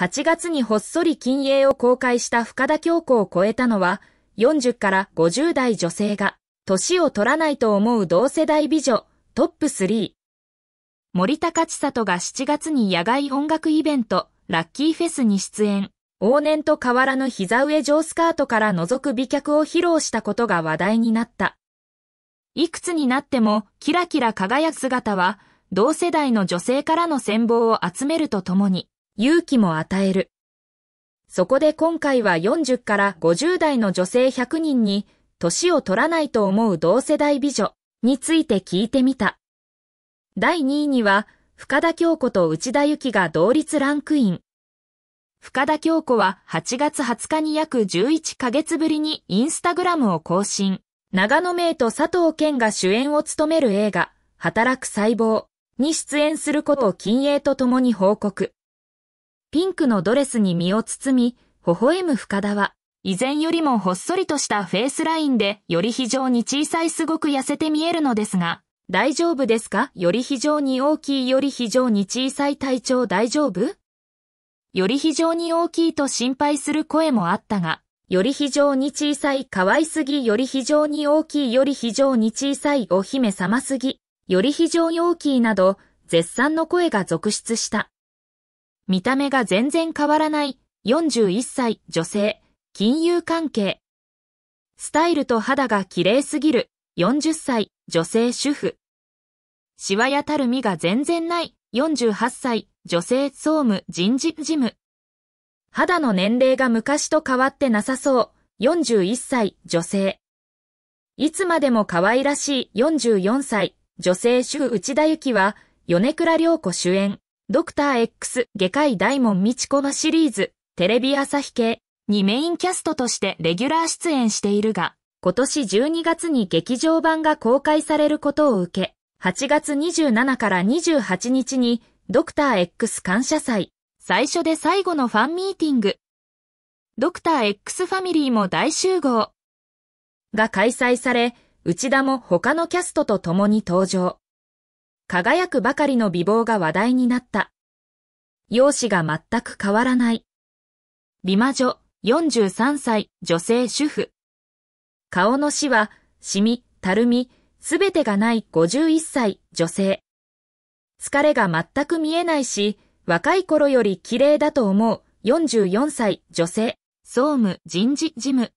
8月にほっそり禁煙を公開した深田京子を超えたのは、40から50代女性が、年を取らないと思う同世代美女、トップ3。森高千里が7月に野外音楽イベント、ラッキーフェスに出演。往年と変わらぬ膝上上スカートから覗く美脚を披露したことが話題になった。いくつになってもキラキラ輝く姿は、同世代の女性からの戦望を集めるとともに、勇気も与える。そこで今回は40から50代の女性100人に、年を取らないと思う同世代美女について聞いてみた。第2位には、深田京子と内田幸が同率ランクイン。深田京子は8月20日に約11ヶ月ぶりにインスタグラムを更新。長野名と佐藤健が主演を務める映画、働く細胞に出演することを金鋭と共に報告。ピンクのドレスに身を包み、微笑む深田は、以前よりもほっそりとしたフェイスラインで、より非常に小さいすごく痩せて見えるのですが、大丈夫ですかより非常に大きいより非常に小さい体調大丈夫より非常に大きいと心配する声もあったが、より非常に小さい可愛すぎより非常に大きいより非常に小さいお姫様すぎ、より非常に大きいなど、絶賛の声が続出した。見た目が全然変わらない、41歳、女性、金融関係。スタイルと肌が綺麗すぎる、40歳、女性主婦。シワやたるみが全然ない、48歳、女性総務人事事務。肌の年齢が昔と変わってなさそう、41歳、女性。いつまでも可愛らしい44歳、女性主婦内田ゆ紀は、米倉涼子主演。ドクター X 外科医大門道子のシリーズ、テレビ朝日系にメインキャストとしてレギュラー出演しているが、今年12月に劇場版が公開されることを受け、8月27から28日にドクター X 感謝祭、最初で最後のファンミーティング、ドクター X ファミリーも大集合が開催され、内田も他のキャストと共に登場。輝くばかりの美貌が話題になった。容姿が全く変わらない。美魔女、43歳、女性主婦。顔の死は、シミ、たるみ、すべてがない51歳、女性。疲れが全く見えないし、若い頃より綺麗だと思う、44歳、女性、総務、人事、事務。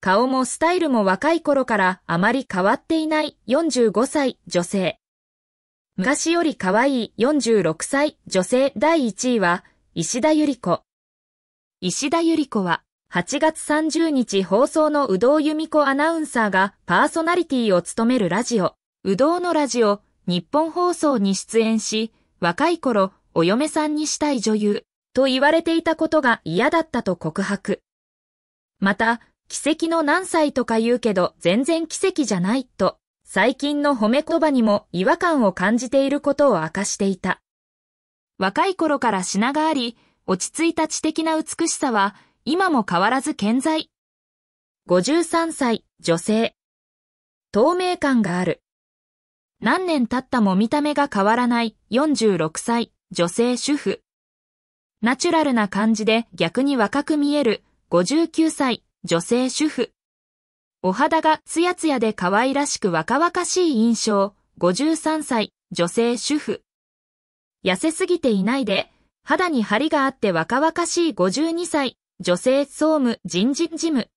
顔もスタイルも若い頃からあまり変わっていない、45歳、女性。昔より可愛い46歳女性第1位は、石田ゆり子。石田ゆり子は、8月30日放送のうどうゆみこアナウンサーがパーソナリティを務めるラジオ、うどうのラジオ、日本放送に出演し、若い頃、お嫁さんにしたい女優、と言われていたことが嫌だったと告白。また、奇跡の何歳とか言うけど全然奇跡じゃないと、最近の褒め言葉にも違和感を感じていることを明かしていた。若い頃から品があり、落ち着いた知的な美しさは今も変わらず健在。53歳、女性。透明感がある。何年経ったも見た目が変わらない46歳、女性主婦。ナチュラルな感じで逆に若く見える59歳、女性主婦。お肌がツヤツヤで可愛らしく若々しい印象。53歳、女性主婦。痩せすぎていないで、肌に張りがあって若々しい52歳、女性総務人事事務。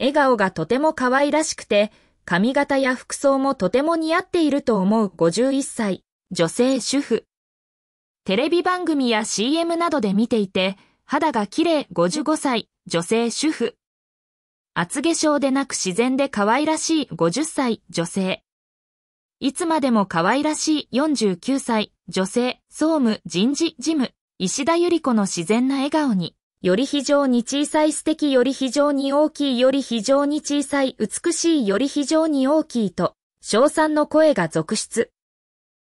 笑顔がとても可愛らしくて、髪型や服装もとても似合っていると思う51歳、女性主婦。テレビ番組や CM などで見ていて、肌が綺麗55歳、女性主婦。厚化粧でなく自然で可愛らしい50歳女性。いつまでも可愛らしい49歳女性総務人事事務石田ゆり子の自然な笑顔に、より非常に小さい素敵より非常に大きいより非常に小さい美しいより非常に大きいと、賞賛の声が続出。